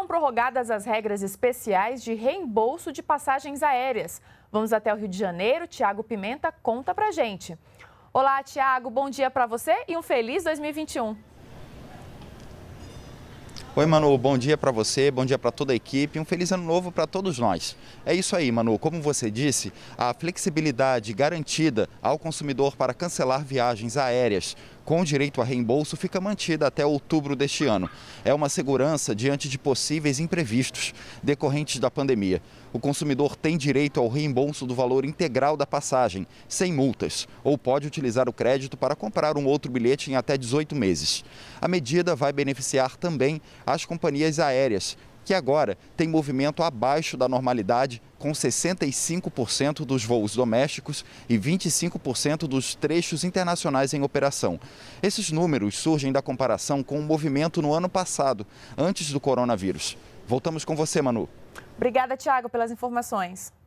foram prorrogadas as regras especiais de reembolso de passagens aéreas. Vamos até o Rio de Janeiro. Tiago Pimenta conta pra gente. Olá, Tiago. Bom dia para você e um feliz 2021. Oi, Manu, bom dia para você, bom dia para toda a equipe, um feliz ano novo para todos nós. É isso aí, Manu. Como você disse, a flexibilidade garantida ao consumidor para cancelar viagens aéreas com direito a reembolso fica mantida até outubro deste ano. É uma segurança diante de possíveis imprevistos decorrentes da pandemia. O consumidor tem direito ao reembolso do valor integral da passagem, sem multas, ou pode utilizar o crédito para comprar um outro bilhete em até 18 meses. A medida vai beneficiar também as companhias aéreas, que agora tem movimento abaixo da normalidade, com 65% dos voos domésticos e 25% dos trechos internacionais em operação. Esses números surgem da comparação com o movimento no ano passado, antes do coronavírus. Voltamos com você, Manu. Obrigada, Tiago, pelas informações.